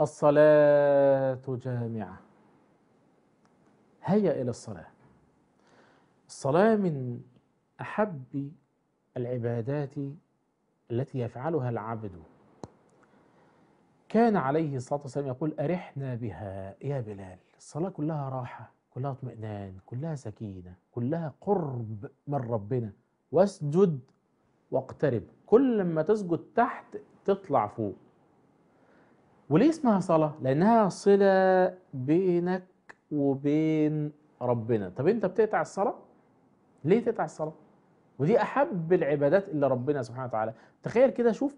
الصلاة جامعة هيا إلى الصلاة الصلاة من أحب العبادات التي يفعلها العبد كان عليه الصلاة والسلام يقول أرحنا بها يا بلال الصلاة كلها راحة كلها اطمئنان كلها سكينة كلها قرب من ربنا واسجد واقترب كل ما تسجد تحت تطلع فوق وليه اسمها صلاة؟ لأنها صلة بينك وبين ربنا طب أنت بتقطع الصلاة؟ ليه تقطع الصلاة؟ ودي أحب العبادات اللي ربنا سبحانه وتعالى تخيل كده شوف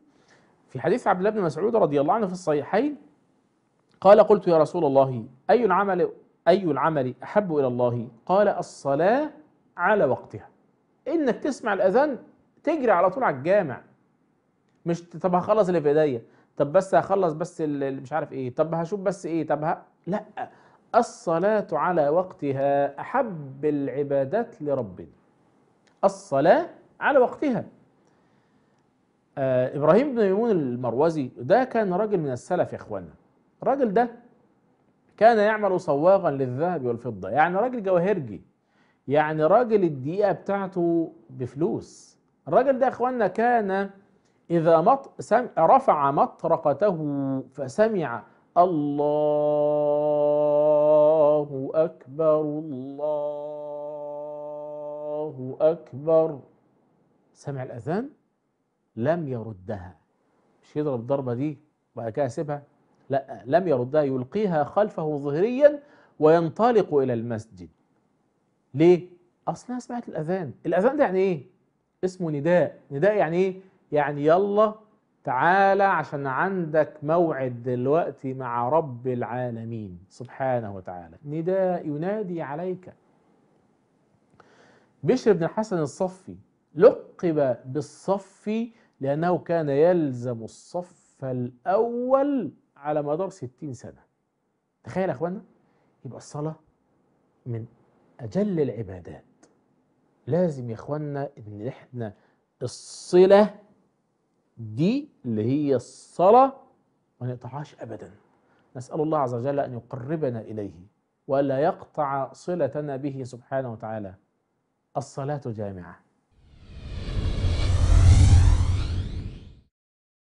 في حديث عبد الله بن مسعود رضي الله عنه في الصحيحين قال قلت يا رسول الله أي العمل أي العمل أحب إلى الله؟ قال الصلاة على وقتها إنك تسمع الأذان تجري على طول على الجامع مش طب هخلص اللي في ايديا طب بس هخلص بس اللي مش عارف ايه طب هشوف بس ايه طب ه... لا الصلاة على وقتها أحب العبادات لربنا الصلاة على وقتها آه إبراهيم بن ميمون المروزي ده كان راجل من السلف يا إخوانا الراجل ده كان يعمل صواغا للذهب والفضة يعني راجل جواهرجي يعني راجل الدقيقة بتاعته بفلوس الراجل ده يا إخوانا كان إذا مط سم رفع مطرقته فسمع الله أكبر الله أكبر سمع الأذان لم يردها مش يضرب الضربة دي وبعد كده يسيبها لا لم يردها يلقيها خلفه ظهريا وينطلق إلى المسجد ليه؟ أصلا سمعت الأذان الأذان ده يعني إيه؟ اسمه نداء نداء يعني إيه؟ يعني يلا تعالى عشان عندك موعد دلوقتي مع رب العالمين سبحانه وتعالى نداء ينادي عليك بشر بن الحسن الصفي لقب بالصفي لأنه كان يلزم الصف الأول على مدار ستين سنة تخيل يا أخوانا يبقى الصلاة من أجل العبادات لازم يا أخوانا إن إحنا الصلة دي اللي هي الصلاة ما نقطعهاش أبدا نسأل الله عز وجل أن يقربنا إليه ولا يقطع صلتنا به سبحانه وتعالى الصلاة جامعة